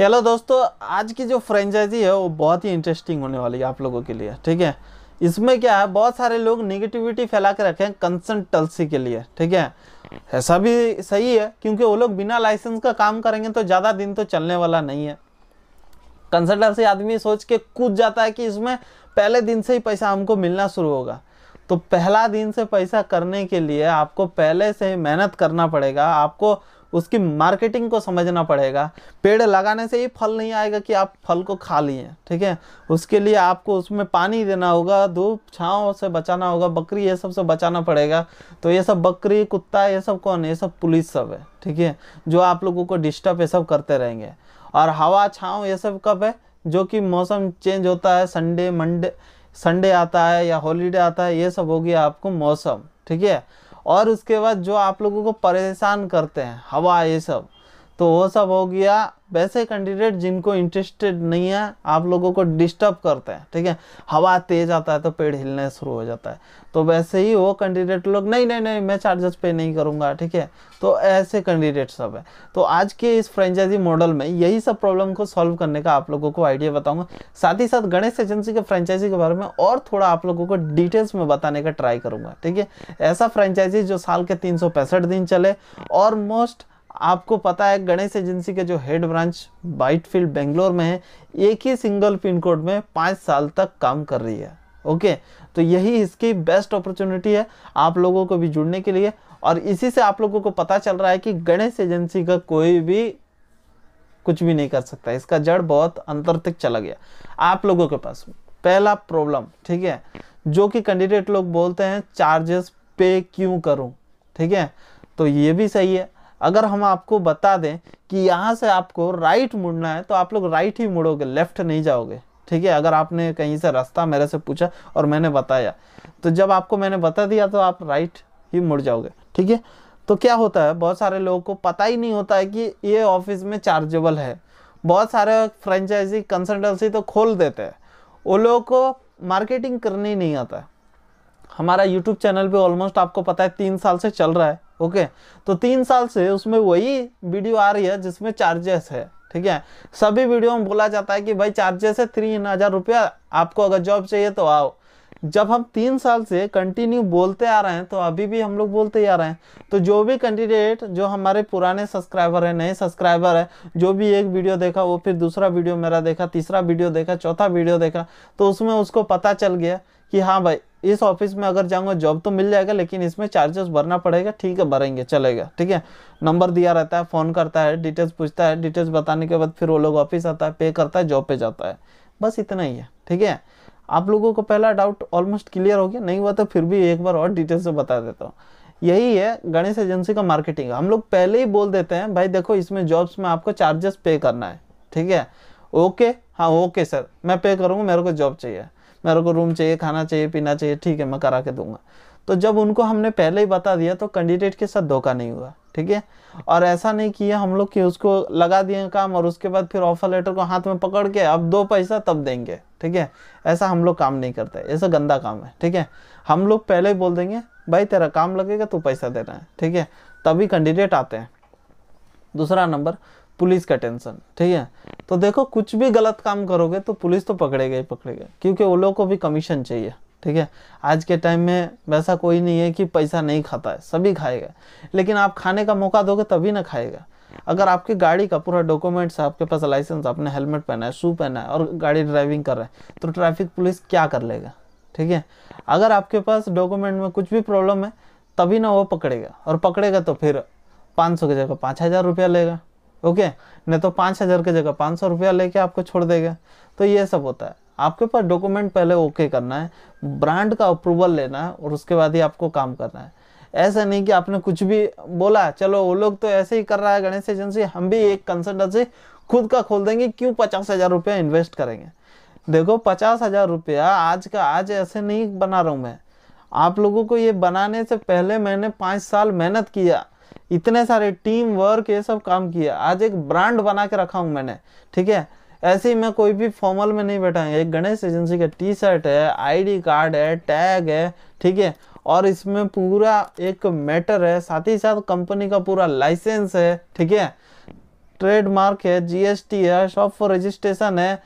hello दोस्तों आज की जो फ्रेंचाइजी है वो बहुत ही इंटरेस्टिंग होने वाली है आप लोगों के लिए ठीक है इसमें क्या है बहुत सारे लोग नेगेटिविटी फैला के रखे हैं कंसल्टेंसी के लिए ठीक है ऐसा भी सही है क्योंकि वो लोग बिना लाइसेंस का काम करेंगे तो ज़्यादा दिन तो चलने वाला नहीं है कंसल्टेंसी आदमी सोच के कूद जाता है कि इसमें पहले दिन से ही पैसा हमको मिलना शुरू होगा तो पहला दिन से पैसा करने के लिए आपको पहले से ही मेहनत करना पड़ेगा आपको उसकी मार्केटिंग को समझना पड़ेगा पेड़ लगाने से ही फल नहीं आएगा कि आप फल को खा लिए ठीक है उसके लिए आपको उसमें पानी देना होगा धूप छाँव से बचाना होगा बकरी ये सब से बचाना पड़ेगा तो ये सब बकरी कुत्ता ये सब कौन है ये सब पुलिस सब है ठीक है जो आप लोगों को डिस्टर्ब ये सब करते रहेंगे और हवा छाँव ये सब कब है जो कि मौसम चेंज होता है संडे मंडे संडे आता है या हॉलीडे आता है ये सब होगी आपको मौसम ठीक है और उसके बाद जो आप लोगों को परेशान करते हैं हवा ये सब तो वो सब हो गया वैसे कैंडिडेट जिनको इंटरेस्टेड नहीं है आप लोगों को डिस्टर्ब करते हैं ठीक है हवा तेज आता है तो पेड़ हिलने शुरू हो जाता है तो वैसे ही वो कैंडिडेट लोग नहीं नहीं नहीं मैं चार्जेस पे नहीं करूंगा ठीक है तो ऐसे कैंडिडेट सब है तो आज के इस फ्रेंचाइजी मॉडल में यही सब प्रॉब्लम को सॉल्व करने का आप लोगों को आइडिया बताऊँगा साथ ही साथ गणेश एजेंसी के फ्रेंचाइजी के बारे में और थोड़ा आप लोगों को डिटेल्स में बताने का ट्राई करूंगा ठीक है ऐसा फ्रेंचाइजी जो साल के तीन दिन चले और मोस्ट आपको पता है गणेश एजेंसी के जो head branch Whitefield Bangalore में है एक ही सिंगल पिन कोड में पाँच साल तक काम कर रही है ओके तो यही इसकी बेस्ट अपॉर्चुनिटी है आप लोगों को भी जुड़ने के लिए और इसी से आप लोगों को पता चल रहा है कि गणेश एजेंसी का कोई भी कुछ भी नहीं कर सकता इसका जड़ बहुत अंतर तक चला गया आप लोगों के पास पहला प्रॉब्लम ठीक है जो कि कैंडिडेट लोग बोलते हैं चार्जेस पे क्यों करूं ठीक है तो ये भी सही है अगर हम आपको बता दें कि यहाँ से आपको राइट मुड़ना है तो आप लोग राइट ही मुड़ोगे लेफ्ट नहीं जाओगे ठीक है अगर आपने कहीं से रास्ता मेरे से पूछा और मैंने बताया तो जब आपको मैंने बता दिया तो आप राइट ही मुड़ जाओगे ठीक है तो क्या होता है बहुत सारे लोगों को पता ही नहीं होता है कि ये ऑफिस में चार्जेबल है बहुत सारे फ्रेंचाइजी कंसल्टेंसी तो खोल देते हैं वो लोगों को मार्केटिंग करनी नहीं आता है हमारा यूट्यूब चैनल भी ऑलमोस्ट आपको पता है तीन साल से चल रहा है ओके तो तीन साल से उसमें वही वीडियो आ रही है जिसमें चार्जेस है ठीक है सभी वीडियो में बोला जाता है कि भाई चार्जेस है तीन हज़ार रुपया आपको अगर जॉब चाहिए तो आओ जब हम तीन साल से कंटिन्यू बोलते आ रहे हैं तो अभी भी हम लोग बोलते ही आ रहे हैं तो जो भी कैंडिडेट जो हमारे पुराने सब्सक्राइबर है नए सब्सक्राइबर है जो भी एक वीडियो देखा वो फिर दूसरा वीडियो मेरा देखा तीसरा वीडियो देखा चौथा वीडियो देखा तो उसमें उसको पता चल गया कि हाँ भाई इस ऑफिस में अगर जाऊंगा जॉब तो मिल जाएगा लेकिन इसमें चार्जेस भरना पड़ेगा ठीक है भरेंगे चलेगा ठीक है नंबर दिया रहता है फ़ोन करता है डिटेल्स पूछता है डिटेल्स बताने के बाद फिर वो लोग ऑफिस आता है पे करता है जॉब पे जाता है बस इतना ही है ठीक है आप लोगों को पहला डाउट ऑलमोस्ट क्लियर हो गया नहीं हुआ तो फिर भी एक बार और डिटेल्स से बता देता हूँ यही है गणेश एजेंसी का मार्केटिंग हम लोग पहले ही बोल देते हैं भाई देखो इसमें जॉब्स में आपको चार्जेस पे करना है ठीक है ओके हाँ ओके सर मैं पे करूँगा मेरे को जॉब चाहिए मेरे को रूम चाहिए खाना चाहिए पीना चाहिए ठीक है मैं करा के दूंगा तो जब उनको हमने पहले ही बता दिया तो कैंडिडेट के साथ धोखा नहीं हुआ ठीक है और ऐसा नहीं किया हम लोग कि उसको लगा दिए काम और उसके बाद फिर ऑफर लेटर को हाथ में पकड़ के अब दो पैसा तब देंगे ठीक है ऐसा हम लोग काम नहीं करते ऐसा गंदा काम है ठीक है हम लोग पहले ही बोल देंगे भाई तेरा काम लगेगा तू पैसा देना है ठीक है तभी कैंडिडेट आते हैं दूसरा नंबर पुलिस का टेंशन ठीक है तो देखो कुछ भी गलत काम करोगे तो पुलिस तो पकड़ेगा ही पकड़ेगा क्योंकि वो लोग को भी कमीशन चाहिए ठीक है आज के टाइम में वैसा कोई नहीं है कि पैसा नहीं खाता है सभी खाएगा लेकिन आप खाने का मौका दोगे तभी ना खाएगा अगर आपकी गाड़ी का पूरा डॉक्यूमेंट्स है आपके पास लाइसेंस आपने हेलमेट पहना है शू पहना है और गाड़ी ड्राइविंग कर रहे हैं तो ट्रैफिक पुलिस क्या कर लेगा ठीक है अगर आपके पास डॉक्यूमेंट में कुछ भी प्रॉब्लम है तभी ना वो पकड़ेगा और पकड़ेगा तो फिर पाँच सौ की जगह पाँच हज़ार रुपया लेगा ओके नहीं तो पाँच हज़ार की जगह पाँच सौ रुपया लेके आपको छोड़ देगा तो ये सब होता है आपके पास डॉक्यूमेंट पहले ओके करना है ब्रांड का अप्रूवल लेना है और उसके बाद ही आपको काम करना है ऐसा नहीं कि आपने कुछ भी बोला चलो वो लोग तो ऐसे ही कर रहा है गणेश एजेंसी हम भी एक कंसल्टेंसी खुद का खोल देंगे क्यों पचास हज़ार रुपया इन्वेस्ट करेंगे देखो पचास हज़ार रुपया आज का आज ऐसे नहीं बना रहा हूँ मैं आप लोगों को ये बनाने से पहले मैंने पाँच साल मेहनत किया इतने सारे टीम वर्क ये सब काम किया आज एक ब्रांड बना के रखा हूँ मैंने ठीक है ऐसे ही मैं कोई भी फॉर्मल में नहीं बैठा एक गणेश एजेंसी का टी शर्ट है आईडी कार्ड है टैग है ठीक है और इसमें पूरा एक मैटर है साथ ही साथ कंपनी का पूरा लाइसेंस है ठीक है ट्रेडमार्क है जीएसटी है शॉप फॉर रजिस्ट्रेशन है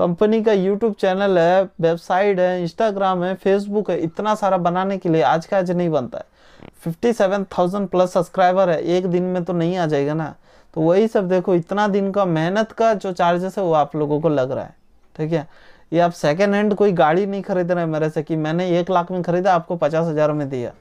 कंपनी का यूट्यूब चैनल है वेबसाइट है इंस्टाग्राम है फेसबुक है इतना सारा बनाने के लिए आज का आज नहीं बनता है fifty seven thousand plus subscriber है एक दिन में तो नहीं आ जाएगा ना तो वही सब देखो इतना दिन का मेहनत का जो चार्जेस है वो आप लोगों को लग रहा है ठीक है ये आप सेकेंड हैंड कोई गाड़ी नहीं खरीद रहे मेरे से कि मैंने एक लाख में खरीदा आपको पचास हज़ार में दिया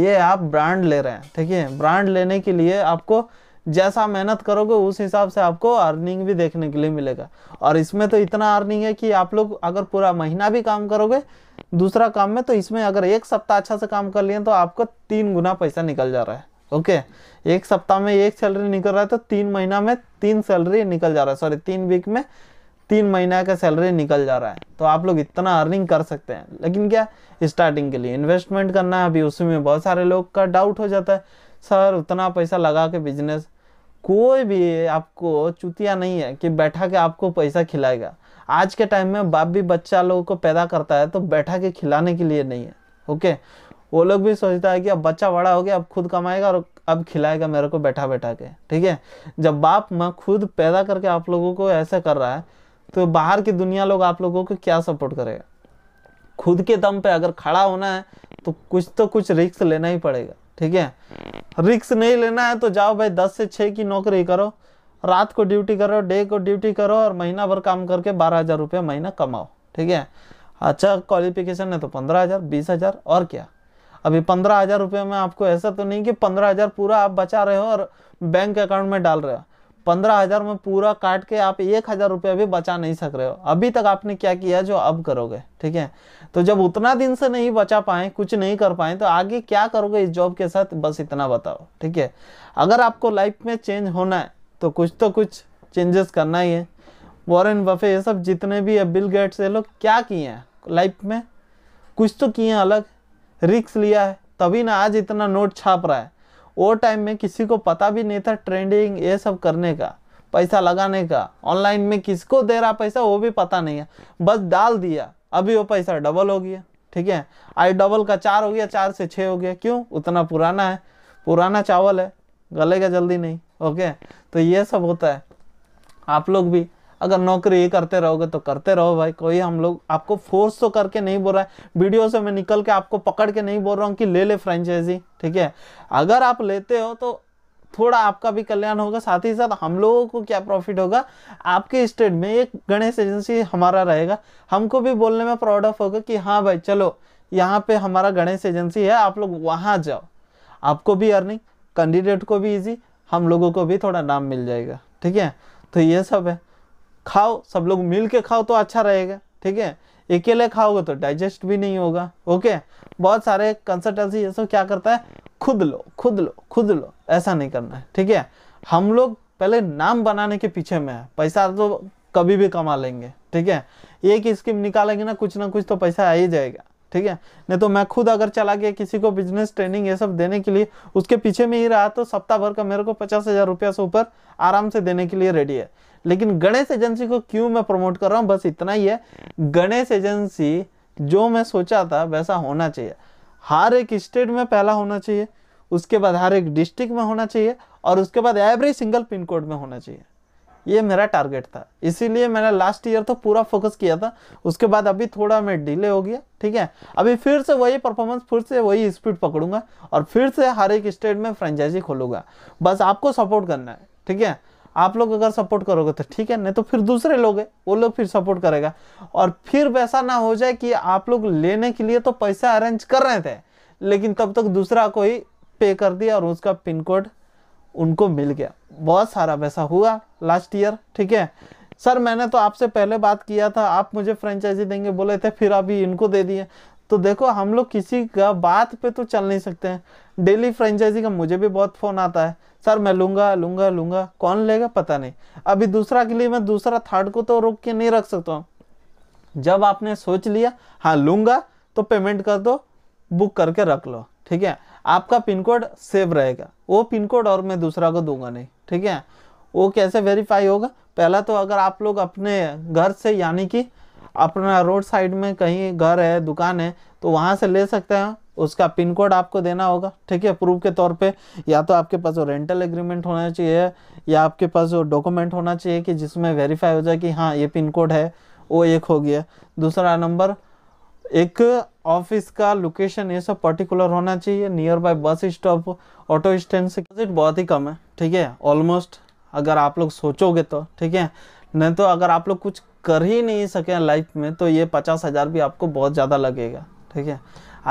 ये आप ब्रांड ले रहे हैं ठीक है ब्रांड लेने के लिए आपको जैसा मेहनत करोगे उस हिसाब से आपको अर्निंग भी देखने के लिए मिलेगा और इसमें तो इतना अर्निंग है कि आप लोग अगर पूरा महीना भी काम करोगे दूसरा काम में तो इसमें अगर एक सप्ताह अच्छा से काम कर लिए तो आपको तीन गुना पैसा निकल जा रहा है ओके एक सप्ताह में एक सैलरी निकल रहा है तो तीन महीना में तीन सैलरी निकल जा रहा है सॉरी तीन वीक में तीन महीना का सैलरी निकल जा रहा है तो आप लोग इतना अर्निंग कर सकते हैं लेकिन क्या स्टार्टिंग के लिए इन्वेस्टमेंट करना है अभी उसमें बहुत सारे लोग का डाउट हो जाता है सर उतना पैसा लगा के बिजनेस कोई भी आपको चुतिया नहीं है कि बैठा के आपको पैसा खिलाएगा आज के टाइम में बाप भी बच्चा लोगों को पैदा करता है तो बैठा के खिलाने के लिए नहीं है ओके वो लोग भी सोचता है कि अब बच्चा बड़ा हो गया अब खुद कमाएगा और अब खिलाएगा मेरे को बैठा बैठा के ठीक है जब बाप माँ खुद पैदा करके आप लोगों को ऐसा कर रहा है तो बाहर की दुनिया लोग आप लोगों को क्या सपोर्ट करेगा खुद के दम पे अगर खड़ा होना है तो कुछ तो कुछ रिस्क लेना ही पड़ेगा ठीक है रिक्स नहीं लेना है तो जाओ भाई दस से छः की नौकरी करो रात को ड्यूटी करो डे को ड्यूटी करो और महीना भर काम करके बारह हज़ार रुपया महीना कमाओ ठीक है अच्छा क्वालिफिकेशन है तो पंद्रह हज़ार बीस हज़ार और क्या अभी पंद्रह हज़ार रुपये में आपको ऐसा तो नहीं कि पंद्रह हज़ार पूरा आप बचा रहे हो और बैंक अकाउंट में डाल रहे हो पंद्रह हजार में पूरा काट के आप एक हजार रुपया भी बचा नहीं सक रहे हो अभी तक आपने क्या किया जो अब करोगे ठीक है तो जब उतना दिन से नहीं बचा पाए कुछ नहीं कर पाए तो आगे क्या करोगे इस जॉब के साथ बस इतना बताओ ठीक है अगर आपको लाइफ में चेंज होना है तो कुछ तो कुछ चेंजेस करना ही है वॉरेन बफे ये सब जितने भी है बिल गेट्स ये लोग क्या किए हैं लाइफ में कुछ तो किए हैं अलग रिक्स लिया है तभी ना आज इतना नोट छाप रहा है वो टाइम में किसी को पता भी नहीं था ट्रेंडिंग ये सब करने का पैसा लगाने का ऑनलाइन में किसको दे रहा पैसा वो भी पता नहीं है बस डाल दिया अभी वो पैसा डबल हो गया ठीक है आई डबल का चार हो गया चार से छः हो गया क्यों उतना पुराना है पुराना चावल है गलेगा जल्दी नहीं ओके तो ये सब होता है आप लोग भी अगर नौकरी करते रहोगे तो करते रहो भाई कोई हम लोग आपको फोर्स तो करके नहीं बोल रहा है वीडियो से मैं निकल के आपको पकड़ के नहीं बोल रहा हूँ कि ले ले फ्रेंचाइजी ठीक है अगर आप लेते हो तो थोड़ा आपका भी कल्याण होगा साथ ही साथ हम लोगों को क्या प्रॉफिट होगा आपके स्टेट में एक गणेश एजेंसी हमारा रहेगा हमको भी बोलने में प्राउड ऑफ होगा कि हाँ भाई चलो यहाँ पे हमारा गणेश एजेंसी है आप लोग वहाँ जाओ आपको भी अर्निंग कैंडिडेट को भी इजी हम लोगों को भी थोड़ा नाम मिल जाएगा ठीक है तो ये सब है खाओ सब लोग मिल के खाओ तो अच्छा रहेगा ठीक है अकेले खाओगे तो डाइजेस्ट भी नहीं होगा ओके बहुत सारे कंसल्टेंसी ये सब क्या करता है खुद लो खुद लो खुद लो ऐसा नहीं करना है ठीक है हम लोग पहले नाम बनाने के पीछे में है पैसा तो कभी भी कमा लेंगे ठीक है एक स्कीम निकालेंगे ना कुछ ना कुछ तो पैसा आ ही जाएगा ठीक है नहीं तो मैं खुद अगर चला गया किसी को बिजनेस ट्रेनिंग ये सब देने के लिए उसके पीछे में ही रहा तो सप्ताह भर का मेरे को पचास हजार रुपया से ऊपर आराम से देने के लिए रेडी है लेकिन गणेश एजेंसी को क्यों मैं प्रमोट कर रहा हूँ बस इतना ही है गणेश एजेंसी जो मैं सोचा था वैसा होना चाहिए हर एक स्टेट में पहला होना चाहिए उसके बाद हर एक डिस्ट्रिक्ट में होना चाहिए और उसके बाद एवरी सिंगल पिन कोड में होना चाहिए ये मेरा टारगेट था इसीलिए मैंने लास्ट ईयर तो पूरा फोकस किया था उसके बाद अभी थोड़ा मैं डिले हो गया ठीक है अभी फिर से वही परफॉर्मेंस फिर से वही स्पीड पकड़ूंगा और फिर से हर एक स्टेट में फ्रेंचाइजी खोलूंगा बस आपको सपोर्ट करना है ठीक है आप लोग अगर सपोर्ट करोगे तो ठीक है नहीं तो फिर दूसरे लोग है वो लोग फिर सपोर्ट करेगा और फिर वैसा ना हो जाए कि आप लोग लेने के लिए तो पैसा अरेंज कर रहे थे लेकिन तब तक दूसरा कोई पे कर दिया और उसका पिन कोड उनको मिल गया बहुत सारा वैसा हुआ लास्ट ईयर ठीक है सर मैंने तो आपसे पहले बात किया था आप मुझे फ्रेंचाइजी देंगे बोले थे फिर अभी इनको दे दिए तो देखो हम लोग किसी का बात पे तो चल नहीं सकते हैं डेली फ्रेंचाइजी का मुझे भी बहुत फ़ोन आता है सर मैं लूंगा लूंगा लूंगा कौन लेगा पता नहीं अभी दूसरा के लिए मैं दूसरा थर्ड को तो रोक के नहीं रख सकता हूँ जब आपने सोच लिया हाँ लूंगा तो पेमेंट कर दो बुक करके रख लो ठीक है आपका पिन कोड सेव रहेगा वो पिन कोड और मैं दूसरा को दूंगा नहीं ठीक है वो कैसे वेरीफाई होगा पहला तो अगर आप लोग अपने घर से यानी कि अपना रोड साइड में कहीं घर है दुकान है तो वहाँ से ले सकते हैं उसका पिन कोड आपको देना होगा ठीक है प्रूफ के तौर पे या तो आपके पास वो रेंटल एग्रीमेंट होना चाहिए या आपके पास वो डॉक्यूमेंट होना चाहिए कि जिसमें वेरीफाई हो जाए कि हाँ ये पिन कोड है वो एक हो गया दूसरा नंबर एक ऑफिस का लोकेशन ये सब पर्टिकुलर होना चाहिए near by bus stop auto stand से बहुत ही कम है ठीक है ऑलमोस्ट अगर आप लोग सोचोगे तो ठीक है नहीं तो अगर आप लोग कुछ कर ही नहीं सके लाइफ में तो ये पचास हज़ार भी आपको बहुत ज़्यादा लगेगा ठीक है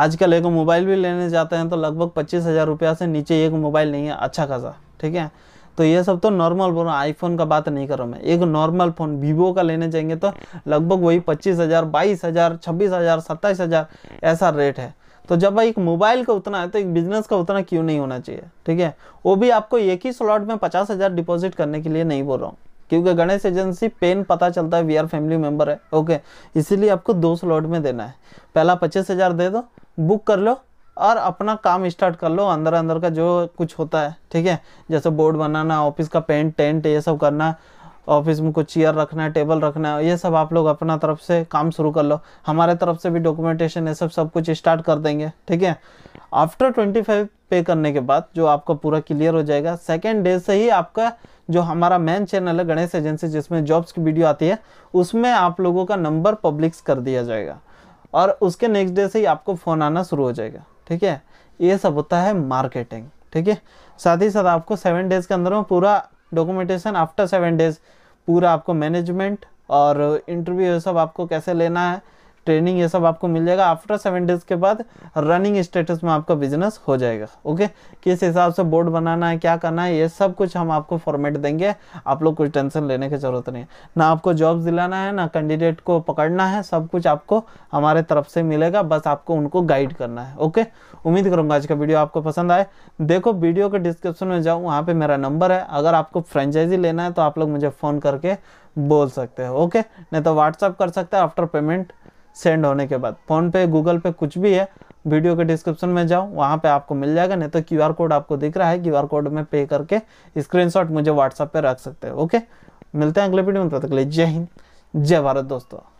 आजकल एक मोबाइल भी लेने जाते हैं तो लगभग पच्चीस हज़ार रुपया से नीचे एक मोबाइल नहीं है अच्छा खासा ठीक है तो ये सब तो नॉर्मल बोल रहा हूँ आईफोन का बात नहीं कर रहा मैं एक नॉर्मल फ़ोन वीवो का लेने जाएंगे तो लगभग वही पच्चीस हज़ार बाईस हज़ार छब्बीस हज़ार सत्ताईस हज़ार ऐसा रेट है तो जब एक मोबाइल का उतना है तो एक बिजनेस का उतना क्यों नहीं होना चाहिए ठीक है वो भी आपको एक ही स्लॉट में पचास हज़ार डिपोजिट करने के लिए नहीं बोल रहा हूँ क्योंकि गणेश एजेंसी पेन पता चलता है वी आर फैमिली मेंबर है ओके इसीलिए आपको दो स्लॉट में देना है पहला पच्चीस हज़ार दे दो बुक कर लो और अपना काम स्टार्ट कर लो अंदर अंदर का जो कुछ होता है ठीक है जैसे बोर्ड बनाना ऑफिस का पेंट टेंट ये सब करना ऑफिस में कुछ चेयर रखना है टेबल रखना है ये सब आप लोग अपना तरफ से काम शुरू कर लो हमारे तरफ से भी डॉक्यूमेंटेशन ये सब सब कुछ स्टार्ट कर देंगे ठीक है आफ्टर ट्वेंटी फाइव पे करने के बाद जो आपका पूरा क्लियर हो जाएगा सेकेंड डे से ही आपका जो हमारा मेन चैनल है गणेश एजेंसी जिसमें जॉब्स की वीडियो आती है उसमें आप लोगों का नंबर पब्लिक्स कर दिया जाएगा और उसके नेक्स्ट डे से ही आपको फ़ोन आना शुरू हो जाएगा ठीक है ये सब होता है मार्केटिंग ठीक है साथ ही साथ आपको सेवन डेज के अंदर में पूरा डॉक्यूमेंटेशन आफ्टर सेवन डेज पूरा आपको मैनेजमेंट और इंटरव्यू सब आपको कैसे लेना है ट्रेनिंग ये सब आपको मिल जाएगा आफ्टर सेवन डेज के बाद रनिंग स्टेटस में आपका बिजनेस हो जाएगा ओके किस हिसाब से बोर्ड बनाना है क्या करना है ये सब कुछ हम आपको फॉर्मेट देंगे आप लोग कुछ टेंशन लेने की जरूरत नहीं है ना आपको जॉब दिलाना है ना कैंडिडेट को पकड़ना है सब कुछ आपको हमारे तरफ से मिलेगा बस आपको उनको गाइड करना है ओके उम्मीद करूंगा आज का वीडियो आपको पसंद आए देखो वीडियो के डिस्क्रिप्शन में जाओ वहाँ पे मेरा नंबर है अगर आपको फ्रेंचाइजी लेना है तो आप लोग मुझे फ़ोन करके बोल सकते हो ओके नहीं तो व्हाट्सअप कर सकते हैं आफ्टर पेमेंट सेंड होने के बाद फ़ोन पे गूगल पे कुछ भी है वीडियो के डिस्क्रिप्शन में जाओ वहाँ पे आपको मिल जाएगा नहीं तो क्यूआर कोड आपको दिख रहा है क्यूआर कोड में पे करके स्क्रीनशॉट मुझे व्हाट्सएप पे रख सकते हो ओके मिलते हैं अगले वीडियो में तब तक के लिए जय हिंद जय भारत दोस्तों